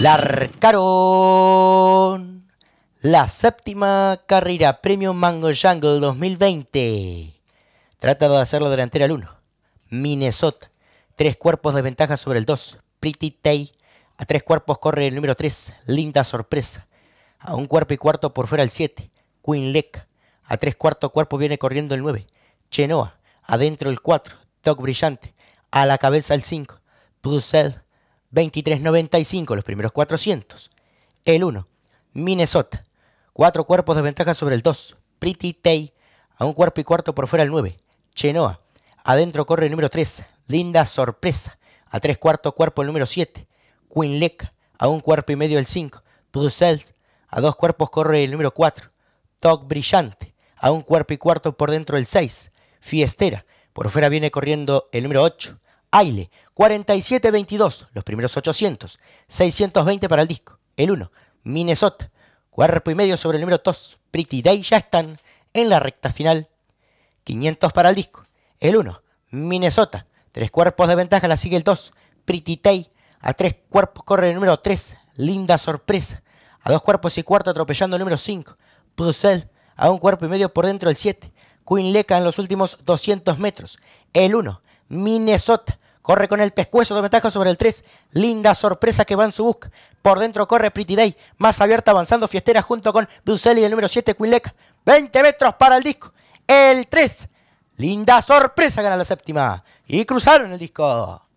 La la séptima carrera Premium Mango Jungle 2020. Trata de hacer la delantera al 1. Minnesota, tres cuerpos de ventaja sobre el 2. Pretty Tay, a tres cuerpos corre el número 3. Linda sorpresa. A un cuerpo y cuarto por fuera el 7. Queen Leck, a tres cuarto cuerpo viene corriendo el 9. Chenoa, adentro el 4. Toc brillante, a la cabeza el 5. Bruxelles, 23.95 los primeros 400. El 1, Minnesota. Cuatro cuerpos de ventaja sobre el 2. Pretty Tay. A un cuerpo y cuarto por fuera el 9. Chenoa. Adentro corre el número 3. Linda Sorpresa. A tres cuartos cuerpo el número 7. Quinlec. A un cuerpo y medio el 5. Bruxelles. A dos cuerpos corre el número 4. Toc Brillante. A un cuerpo y cuarto por dentro el 6. Fiestera. Por fuera viene corriendo el número 8. Aile, 47-22, los primeros 800, 620 para el disco, el 1, Minnesota, cuerpo y medio sobre el número 2, Pretty Day ya están en la recta final, 500 para el disco, el 1, Minnesota, tres cuerpos de ventaja, la sigue el 2, Pretty Day, a tres cuerpos corre el número 3, Linda Sorpresa, a dos cuerpos y cuarto atropellando el número 5, Puzzle, a un cuerpo y medio por dentro del 7, Queen Leca en los últimos 200 metros, el 1, Minnesota. Corre con el pescuezo de ventaja sobre el 3. Linda sorpresa que va en su busca. Por dentro corre Pretty Day. Más abierta avanzando Fiestera junto con y el número 7 Quinleca. 20 metros para el disco. El 3. Linda sorpresa gana la séptima. Y cruzaron el disco.